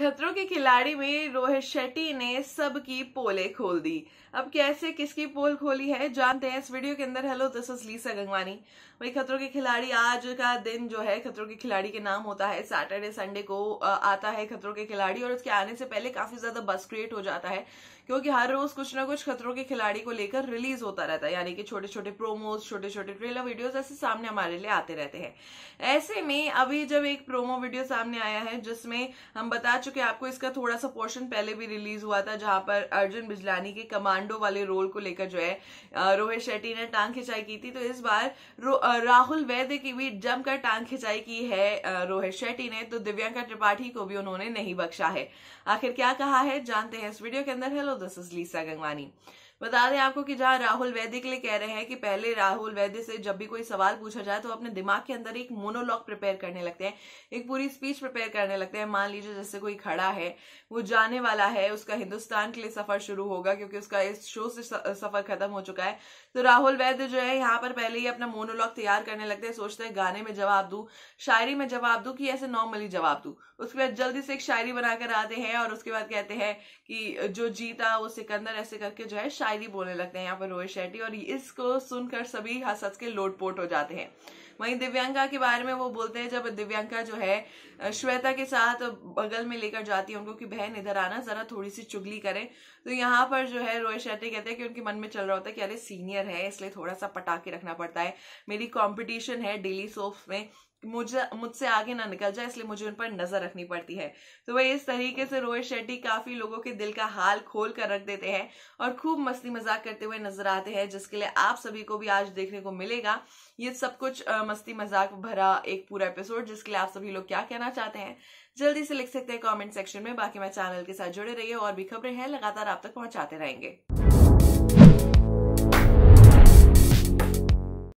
खतरों के खिलाड़ी में रोहित शेट्टी ने सबकी पोले खोल दी अब कैसे किसकी पोल खोली है जानते हैं इस वीडियो के अंदर hello this is Lisa Gangwani वही खतरों के खिलाड़ी आज का दिन जो है खतरों के खिलाड़ी के नाम होता है सैटरडे संडे को आता है खतरों के खिलाड़ी और उसके आने से पहले काफी ज्यादा बस क्रिएट हो जाता है क्योंकि हर रोज कुछ ना कुछ खतरों के खिलाड़ी को लेकर रिलीज होता रहता है यानी कि छोटे छोटे प्रोमोज छोटे छोटे ट्रेलर वीडियोज ऐसे सामने हमारे लिए आते रहते हैं ऐसे में अभी जब एक प्रोमो वीडियो सामने आया है जिसमें हम बता चुके हैं आपको इसका थोड़ा सा पोर्शन पहले भी रिलीज हुआ था जहां पर अर्जुन बिजलानी के कमांडो वाले रोल को लेकर जो है रोहित शेट्टी ने टांग खिंचाई की थी तो इस बार राहुल वैद्य की भी जमकर टांग खिंचाई की है रोहित शेट्टी ने तो दिव्यांका त्रिपाठी को भी उन्होंने नहीं बख्शा है आखिर क्या कहा है जानते हैं इस वीडियो के अंदर hello this is Lisa Gangwani बता दें आपको कि जहां राहुल वैद्य के लिए कह रहे हैं कि पहले राहुल वैद्य से जब भी कोई सवाल पूछा जाए तो अपने दिमाग के अंदर एक मोनोलॉग प्रिपेयर करने लगते हैं एक पूरी स्पीच प्रिपेयर करने लगते हैं मान लीजिए जैसे कोई खड़ा है वो जाने वाला है उसका हिंदुस्तान के लिए सफर शुरू होगा क्योंकि उसका इस शो से सफर खत्म हो चुका है तो राहुल वैद्य जो है यहाँ पर पहले ही अपना मोनोलॉग तैयार करने लगते हैं सोचते हैं गाने में जवाब दू शायरी में जवाब दू कि ऐसे नॉर्मली जवाब दू उसके बाद जल्दी से एक शायरी बनाकर आते हैं और उसके बाद कहते हैं कि जो जीता वो सिकंदर ऐसे करके जो है शायरी शायरी बोलने लगते हैं यहाँ पर रोहित शेट्टी और इसको सुनकर सभी हंस हंस के लोटपोट हो जाते हैं वहीं दिव्यांका के बारे में वो बोलते हैं जब दिव्यांका जो है श्वेता के साथ बगल में लेकर जाती है उनको कि बहन इधर आना जरा थोड़ी सी चुगली करें तो यहाँ पर जो है रोहित शेट्टी कहते हैं कि उनके मन में चल रहा होता है कि अरे सीनियर है इसलिए थोड़ा सा पटाखे रखना पड़ता है मेरी कॉम्पिटिशन है डेली सोफ में मुझे मुझसे आगे ना निकल जाए इसलिए मुझे उन पर नजर रखनी पड़ती है तो वह इस तरीके से रोहित शेट्टी काफी लोगों के दिल का हाल खोल कर रख देते हैं और खूब मस्ती मजाक करते हुए नजर आते हैं जिसके लिए आप सभी को भी आज देखने को मिलेगा ये सब कुछ मस्ती मजाक भरा एक पूरा एपिसोड जिसके लिए आप सभी लोग क्या कहना चाहते हैं जल्दी से लिख सकते हैं कमेंट सेक्शन में बाकी मैं चैनल के साथ जुड़े रहिए और भी खबरें हैं लगातार आप तक पहुंचाते रहेंगे